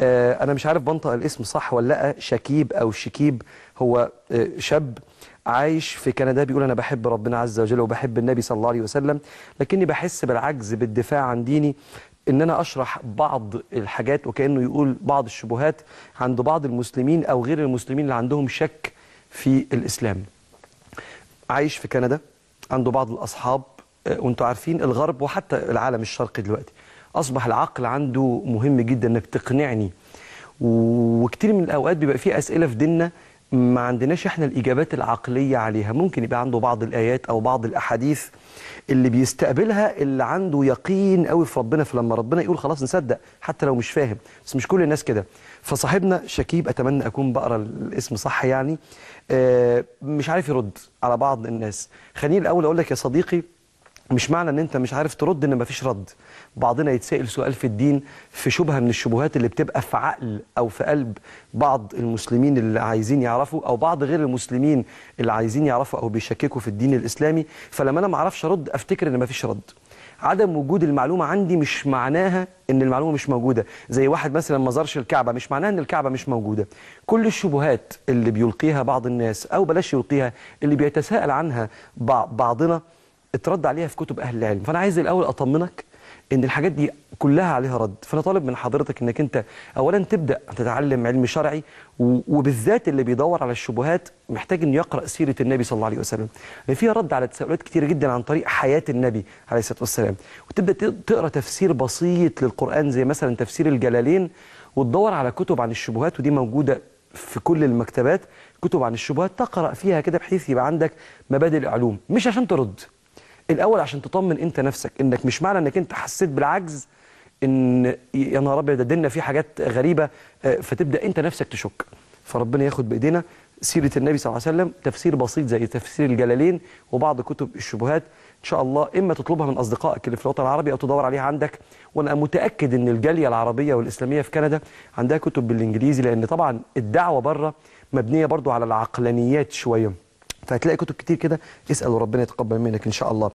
آه، انا مش عارف بنطق الاسم صح ولا لا شكيب او شكيب هو آه، شاب عايش في كندا بيقول انا بحب ربنا عز وجل وبحب النبي صلى الله عليه وسلم لكني بحس بالعجز بالدفاع عن ديني ان انا اشرح بعض الحاجات وكانه يقول بعض الشبهات عند بعض المسلمين او غير المسلمين اللي عندهم شك في الاسلام عايش في كندا عنده بعض الاصحاب وانتم آه، عارفين الغرب وحتى العالم الشرقي دلوقتي اصبح العقل عنده مهم جدا انك تقنعني وكتير من الاوقات بيبقى في اسئله في ديننا ما عندناش احنا الاجابات العقليه عليها ممكن يبقى عنده بعض الايات او بعض الاحاديث اللي بيستقبلها اللي عنده يقين قوي في ربنا فلما ربنا يقول خلاص نصدق حتى لو مش فاهم بس مش كل الناس كده فصاحبنا شكيب اتمنى اكون بقرا الاسم صح يعني آه، مش عارف يرد على بعض الناس خليني الاول اقول لك يا صديقي مش معنى ان انت مش عارف ترد ان مفيش رد بعضنا يتسائل سؤال في الدين في شبهة من الشبهات اللي بتبقى في عقل او في قلب بعض المسلمين اللي عايزين يعرفوا او بعض غير المسلمين اللي عايزين يعرفوا او بيشككوا في الدين الاسلامي فلما انا ما اعرفش ارد افتكر ان مفيش رد عدم وجود المعلومة عندي مش معناها ان المعلومة مش موجودة زي واحد مثلا ما زارش الكعبة مش معناها ان الكعبة مش موجودة كل الشبهات اللي بيلقيها بعض الناس او بلاش يلقيها اللي بيتساءل عنها بعضنا اترد عليها في كتب أهل العلم فأنا عايز الأول أطمنك ان الحاجات دي كلها عليها رد فانا طالب من حضرتك انك انت اولا تبدا تتعلم علم شرعي وبالذات اللي بيدور على الشبهات محتاج انه يقرا سيره النبي صلى الله عليه وسلم لان فيها رد على تساؤلات كتير جدا عن طريق حياه النبي عليه الصلاه والسلام وتبدا تقرا تفسير بسيط للقران زي مثلا تفسير الجلالين وتدور على كتب عن الشبهات ودي موجوده في كل المكتبات كتب عن الشبهات تقرا فيها كده بحيث يبقى عندك مبادئ العلوم مش عشان ترد الاول عشان تطمن انت نفسك انك مش معنى انك انت حسيت بالعجز ان يا نهار ابيض ده في حاجات غريبه آه، فتبدا انت نفسك تشك فربنا ياخد بايدينا سيره النبي صلى الله عليه وسلم تفسير بسيط زي تفسير الجلالين وبعض كتب الشبهات ان شاء الله اما تطلبها من اصدقائك اللي في الوطن العربي او تدور عليها عندك وانا متاكد ان الجاليه العربيه والاسلاميه في كندا عندها كتب بالانجليزي لان طبعا الدعوه بره مبنيه برضو على العقلانيات شويه فهتلاقي كتب كتير كده اسال وربنا يتقبل منك ان شاء الله